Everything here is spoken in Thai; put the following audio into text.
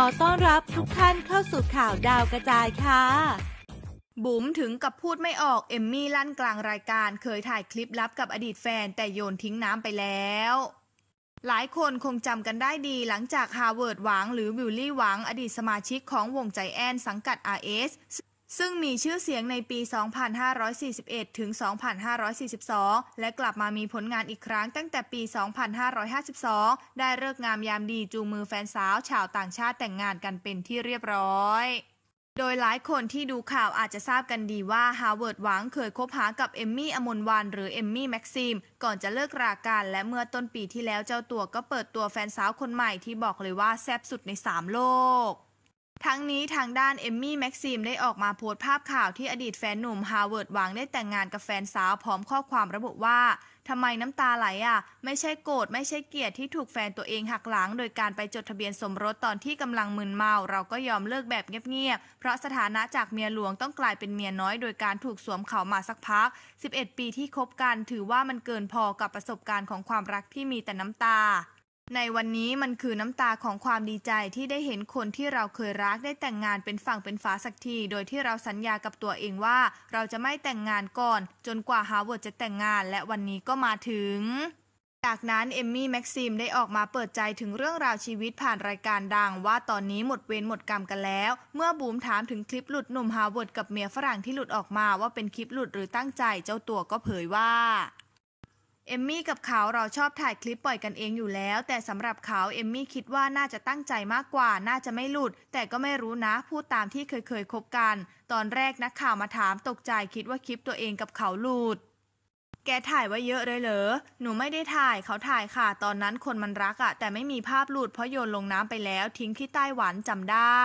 ขอต้อนรับทุกท่านเข้าสู่ข่าวดาวกระจายค่ะ บุ๋มถึงกับพูดไม่ออกเอมมี่ลั่นกลางรายการเคยถ่ายคลิปลับกับอดีตแฟนแต่โยนทิ้งน้ำไปแล้ว หลายคนคงจำกันได้ดีหลังจากฮาร์เวิร์ดหวังหรือวิลลี่หวังอดีตสมาชิกของวงใจแอนสังกัด RS ซึ่งมีชื่อเสียงในปี 2541 ถึง 2542 และกลับมามีผลงานอีกครั้งตั้งแต่ปี 2552 ได้เลิกงามยามดีจูงมือแฟนสาวชาวต่างชาติแต่งงานกันเป็นที่เรียบร้อย โดยหลายคนที่ดูข่าวอาจจะทราบกันดีว่า ฮาวเวิร์ดหวังเคยคบหากับเอมมี่ อมนวานหรือเอมมี่แม็กซิม ก่อนจะเลิกรากันและเมื่อต้นปีที่แล้วเจ้าตัวก็เปิดตัวแฟนสาวคนใหม่ที่บอกเลยว่าแซ่บสุดใน 3 โลกทั้งนี้ทางด้านเอมมี่แม็กซิมได้ออกมาโพสต์ภาพข่าวที่อดีตแฟนหนุ่มฮาวเวิร์ดวังได้แต่งงานกับแฟนสาวพร้อมข้อความระบุว่าทำไมน้ำตาไหลอ่ะ ไม่ใช่โกรธไม่ใช่เกลียดที่ถูกแฟนตัวเองหักหลัง โดยการไปจดทะเบียนสมรสตอนที่กำลังมึนเมา เราก็ยอมเลิกแบบเงียบๆเพราะสถานะจากเมียหลวงต้องกลายเป็นเมียน้อยโดยการถูกสวมเขามาสักพัก 11 ปีที่คบกัน ถือว่ามันเกินพอกับประสบการณ์ของความรักที่มีแต่น้ำตาในวันนี้มันคือน้ำตาของความดีใจที่ได้เห็นคนที่เราเคยรักได้แต่งงานเป็นฝั่งเป็นฝาสักที โดยที่เราสัญญากับตัวเองว่า เราจะไม่แต่งงานก่อน จนกว่าฮาวเวิร์ดจะแต่งงาน และวันนี้ก็มาถึงจากนั้นเอมมี่แม็กซิมได้ออกมาเปิดใจถึงเรื่องราวชีวิตผ่านรายการดังว่าตอนนี้หมดเวรหมดกรรมกันแล้ว เมื่อบูมถามถึงคลิปหลุดหนุ่มฮาวเวิร์ดกับเมียฝรั่งที่หลุดออกมาว่าเป็นคลิปหลุด หรือตั้งใจเจ้าตัวก็เผยว่าเอมมี่กับเขาเราชอบถ่ายคลิปปล่อยกันเองอยู่แล้ว แต่สำหรับเขาเอมมี่คิดว่าน่าจะตั้งใจมากกว่า น่าจะไม่หลุด แต่ก็ไม่รู้นะพูดตามที่เคยเคยคบกัน ตอนแรกนักข่าวมาถามตกใจคิดว่าคลิปตัวเองกับเขาหลุดแกถ่ายไว้เยอะเลยเหรอหนูไม่ได้ถ่ายเขาถ่ายค่ะตอนนั้นคนมันรักอะแต่ไม่มีภาพหลุดเพราะโยนลงน้ำไปแล้ว ทิ้งที่ใต้หวันจำได้